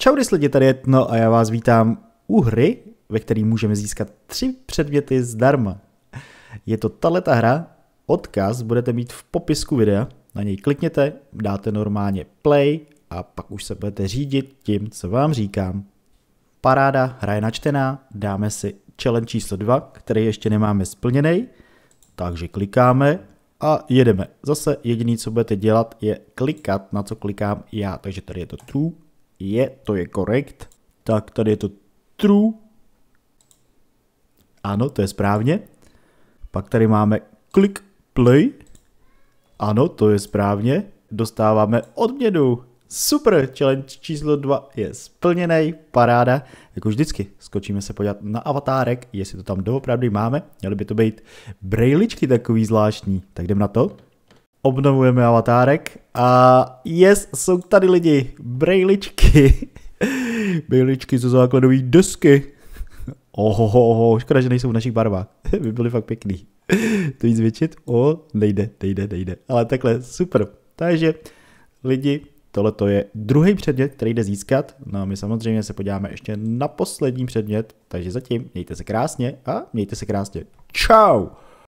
Čau, lidi, tady je Tno a já vás vítám u hry, ve které můžeme získat tři předměty zdarma. Je to tato hra, odkaz budete mít v popisku videa, na něj klikněte, dáte normálně play a pak už se budete řídit tím, co vám říkám. Paráda, hra je načtená, dáme si challenge číslo 2, který ještě nemáme splněný, takže klikáme a jedeme. Zase jediný, co budete dělat, je klikat, na co klikám já, takže tady je to true, je, to je korekt. Tak tady je to true. Ano, to je správně. Pak tady máme click play. Ano, to je správně. Dostáváme odměnu. Super, challenge číslo 2 je splněný, paráda. Jako vždycky, skočíme se podívat na avatárek, jestli to tam doopravdy máme. Měly by to být brejličky takový zvláštní, tak jdem na to obnovujeme avatárek a yes, jsou tady lidi, brejličky, brejličky ze základové desky. Ohohoho, škoda, že nejsou v našich barvách, by byly fakt pěkný. To víc zvětšit? O, nejde, nejde, nejde, ale takhle, super. Takže lidi, tohle to je druhý předmět, který jde získat. No a my samozřejmě se podíváme ještě na poslední předmět, takže zatím mějte se krásně a mějte se krásně. Ciao!